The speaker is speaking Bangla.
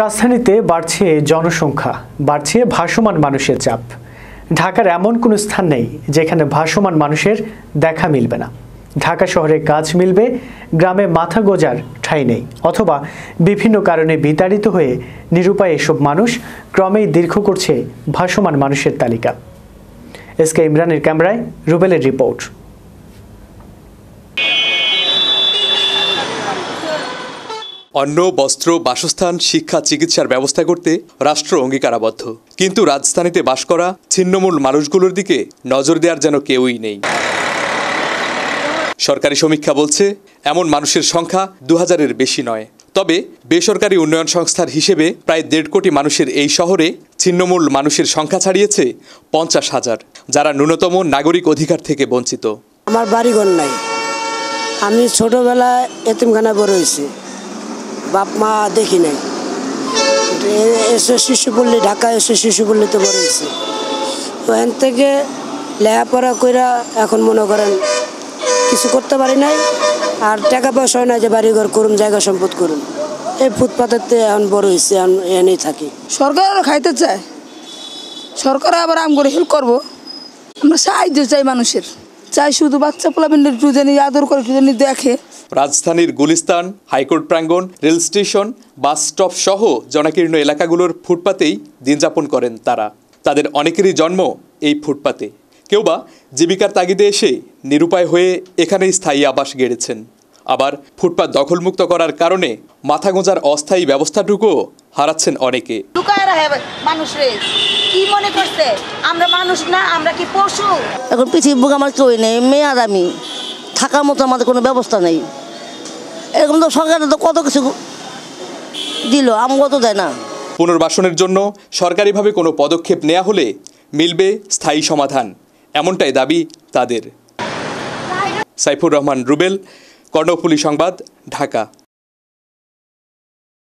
রাজধানীতে বাড়ছে জনসংখ্যা বাড়ছে ভাসমান মানুষের চাপ ঢাকার এমন কোনো স্থান নেই যেখানে ভাসমান মানুষের দেখা মিলবে না ঢাকা শহরে কাজ মিলবে গ্রামে মাথা গোজার ঠাঁই নেই অথবা বিভিন্ন কারণে বিতাড়িত হয়ে নিরুপায় এসব মানুষ ক্রমেই দীর্ঘ করছে ভাসমান মানুষের তালিকা এস কে ইমরানের ক্যামেরায় রুবেলের রিপোর্ট অন্ন বস্ত্র বাসস্থান শিক্ষা চিকিৎসার ব্যবস্থা করতে রাষ্ট্র অঙ্গীকারাবদ্ধ কিন্তু রাজধানীতে বাস করা ছিন্নমূল মানুষগুলোর দিকে নজর দেওয়ার যেন কেউই নেই সরকারি সমীক্ষা বলছে এমন মানুষের সংখ্যা দু হাজারের বেশি নয় তবে বেসরকারি উন্নয়ন সংস্থার হিসেবে প্রায় দেড় কোটি মানুষের এই শহরে ছিন্নমূল মানুষের সংখ্যা ছাড়িয়েছে পঞ্চাশ হাজার যারা ন্যূনতম নাগরিক অধিকার থেকে বঞ্চিত আমার বাড়িঘর নাই আমি ছোটবেলায় এতিমখানায় বড় হয়েছি বাপ মা দেখি নাই এসে শিশু পল্লী ঢাকা এসে শিশু পল্লীতে বড় হয়েছে তো এখান থেকে লেখাপড়া কইরা এখন মনে করেন কিছু করতে পারি নাই আর টাকা পয়সা হয় না যে বাড়িঘর করুন জায়গা সম্পদ করুন এই তো এখন বড় হয়েছে এখন এনেই থাকি সরকার খাইতে চায় সরকার আবার আম করে হেল্প করবো আমরা সাহায্য চাই মানুষের চাই শুধু বাচ্চা পোলাবেন একটু জানি আদর করে একটু জানি দেখে রাজধানীর গুলিস্তান হাইকোর্ট প্রাঙ্গণ রেল স্টেশন বাস স্টপ সহ জনাকীর্ণ এলাকাগুলোর ফুটপাতেই দিনযাপন করেন তারা তাদের অনেকেরই জন্ম এই ফুটপাতে কেউ বা জীবিকার তাগিদে এসে নিরুপায় হয়ে এখানেই স্থায়ী আবাস গেড়েছেন আবার ফুটপাত দখলমুক্ত করার কারণে মাথা গোঁজার অস্থায়ী ব্যবস্থাটুকুও হারাচ্ছেন অনেকে আমরা মানুষ না আমরা কি পশু এখন পিছিয়ে বুক আমার কেউ নেই মেয়ে আর আমি থাকার মতো আমাদের কোনো ব্যবস্থা নেই এরকম তো সরকার তো কত কিছু দিল আমগো তো দেয় না পুনর্বাসনের জন্য সরকারিভাবে কোনো পদক্ষেপ নেওয়া হলে মিলবে স্থায়ী সমাধান এমনটাই দাবি তাদের সাইফুর রহমান রুবেল কর্ণফুলি সংবাদ ঢাকা